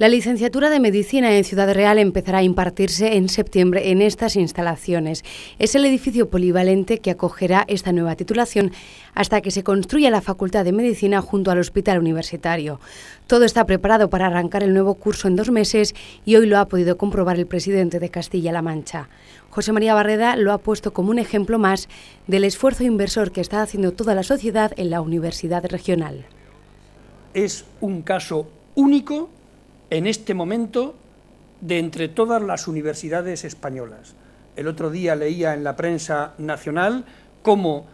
La licenciatura de Medicina en Ciudad Real empezará a impartirse en septiembre en estas instalaciones. Es el edificio polivalente que acogerá esta nueva titulación hasta que se construya la Facultad de Medicina junto al Hospital Universitario. Todo está preparado para arrancar el nuevo curso en dos meses y hoy lo ha podido comprobar el presidente de Castilla-La Mancha. José María Barreda lo ha puesto como un ejemplo más del esfuerzo inversor que está haciendo toda la sociedad en la universidad regional. Es un caso único en este momento de entre todas las universidades españolas. El otro día leía en la prensa nacional cómo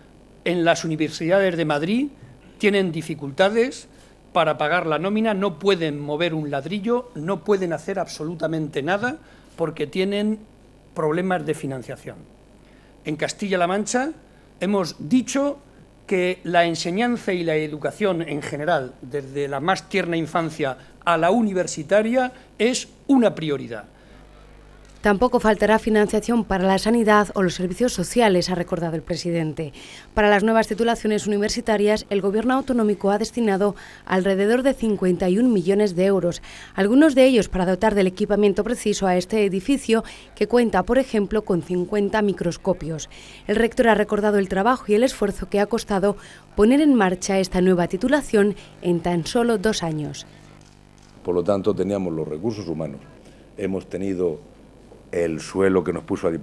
en las universidades de Madrid tienen dificultades para pagar la nómina, no pueden mover un ladrillo, no pueden hacer absolutamente nada porque tienen problemas de financiación. En Castilla-La Mancha hemos dicho que la enseñanza y la educación en general, desde la más tierna infancia a la universitaria, es una prioridad. Tampoco faltará financiación para la sanidad o los servicios sociales, ha recordado el presidente. Para las nuevas titulaciones universitarias, el Gobierno autonómico ha destinado alrededor de 51 millones de euros, algunos de ellos para dotar del equipamiento preciso a este edificio, que cuenta, por ejemplo, con 50 microscopios. El rector ha recordado el trabajo y el esfuerzo que ha costado poner en marcha esta nueva titulación en tan solo dos años. Por lo tanto, teníamos los recursos humanos, hemos tenido el suelo que nos puso eh,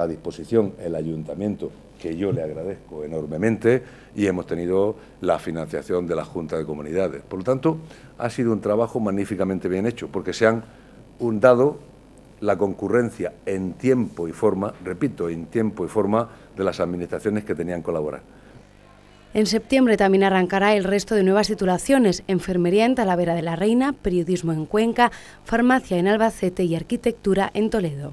a, disposición el ayuntamiento, que yo le agradezco enormemente, y hemos tenido la financiación de la Junta de Comunidades. Por lo tanto, ha sido un trabajo magníficamente bien hecho, porque se han hundado la concurrencia en tiempo y forma, repito, en tiempo y forma de las administraciones que tenían que colaborar. En septiembre también arrancará el resto de nuevas titulaciones, Enfermería en Talavera de la Reina, Periodismo en Cuenca, Farmacia en Albacete y Arquitectura en Toledo.